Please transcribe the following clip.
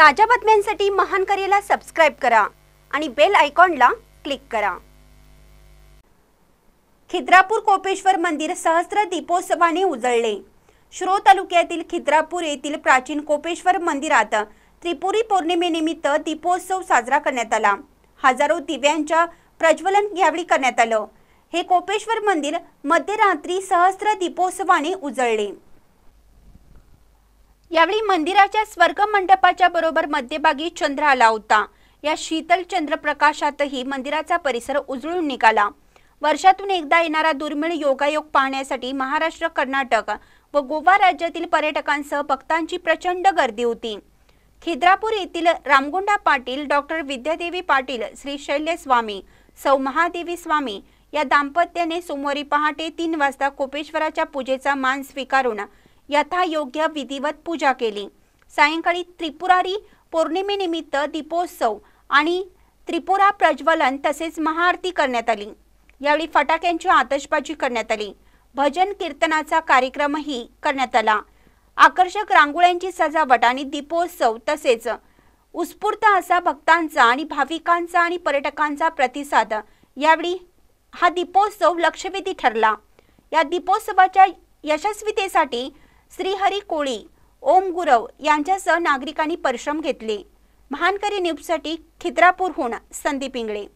ताज्या बातम्यांसाठी महान करेला सबस्क्राईब करा आणि बेल आयकॉनला क्लिक करा खिद्रापूर कोपेश्वर मंदिर सहस्त्र दीपोत्सवाने उजळले श्रो तालुक्यातील खिद्रापूर येथील प्राचीन कोपेश्वर मंदिरात त्रिपुरी पौर्णिमेनिमित्त दीपोत्सव साजरा करण्यात आला हजारो दिव्यांच्या प्रज्वलन यावेळी करण्यात आलं हे कोपेश्वर मंदिर मध्यरात्री सहस्त्र दीपोत्सवाने उजळले यावेळी मंदिराच्या स्वर्ग मंडपाच्या बरोबर मध्यभागी चंद्र आला होता या शीतल चंद्र प्रकाशातही मंदिराचा परिसर उजळून निघाला वर्षातून एकदा येणारा दुर्मिळ योगायोग पाहण्यासाठी महाराष्ट्र कर्नाटक व गोवा राज्यातील पर्यटकांसह भक्तांची प्रचंड गर्दी होती खिद्रापूर येथील रामगुंडा पाटील डॉक्टर विद्यादेवी पाटील श्री शैल्य स्वामी सौ महादेवी स्वामी या दाम्पत्याने सोमवारी पहाटे तीन वाजता कोपेश्वराच्या पूजेचा मान स्वीकारून यथायोग्य विधिवत पूजा केली सायंकाळी त्रिपुरारी पौर्णिमेनिमित्त दीपोत्सव आणि त्रिपुरा प्रज्वलन तसेच महाआरती करण्यात आली यावेळी फटाक्यांची आतषबाजी करण्यात आली भजन कीर्तनाचा कार्यक्रमही करण्यात आला आकर्षक रांगोळ्यांची सजावट आणि दीपोत्सव तसेच उत्स्फूर्त असा भक्तांचा आणि भाविकांचा आणि पर्यटकांचा प्रतिसाद यावेळी हा दीपोत्सव लक्षवेधी ठरला या दीपोत्सवाच्या यशस्वीतेसाठी श्रीहरी कोळी ओम गुरव यांच्यासह नागरिकांनी परिश्रम घेतले महानकरी न्यूजसाठी खिद्रापूरहून संदीप इंगळे